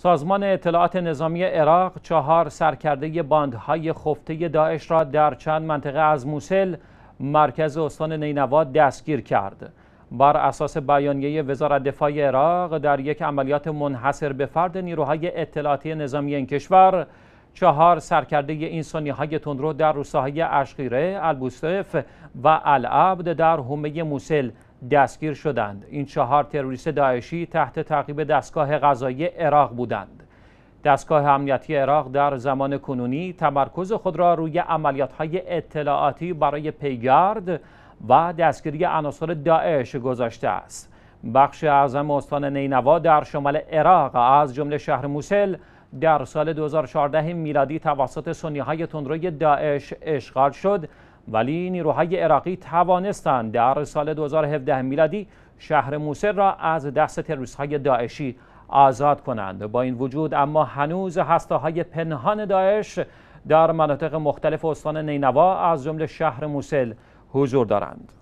سازمان اطلاعات نظامی عراق چهار سرکرده باندهای خفته داعش را در چند منطقه از موسل مرکز استان نینوا دستگیر کرد بر اساس بیانیه وزارت دفاع عراق در یک عملیات منحصر به فرد نیروهای اطلاعاتی نظامی این کشور چهار سرکرده این سنی های تندرو در روستاهای اشقیره، البوستف و العبد در حومه موسل دستگیر شدند این چهار تروریست داعشی تحت تعقیب دستگاه غذایی عراق بودند دستگاه امنیتی عراق در زمان کنونی تمرکز خود را روی عملیات‌های اطلاعاتی برای پیگرد و دستگیری عناصر داعش گذاشته است بخش اعظم استان نینوا در شمال عراق از جمله شهر موسل در سال 2014 میلادی توسط سنیهای تندروی داعش اشغال شد ولی نیروهای عراقی توانستند در سال 2017 میلادی شهر موسل را از دست تروریست‌های داعشی آزاد کنند با این وجود اما هنوز های پنهان داعش در مناطق مختلف استان نینوا از جمله شهر موسل حضور دارند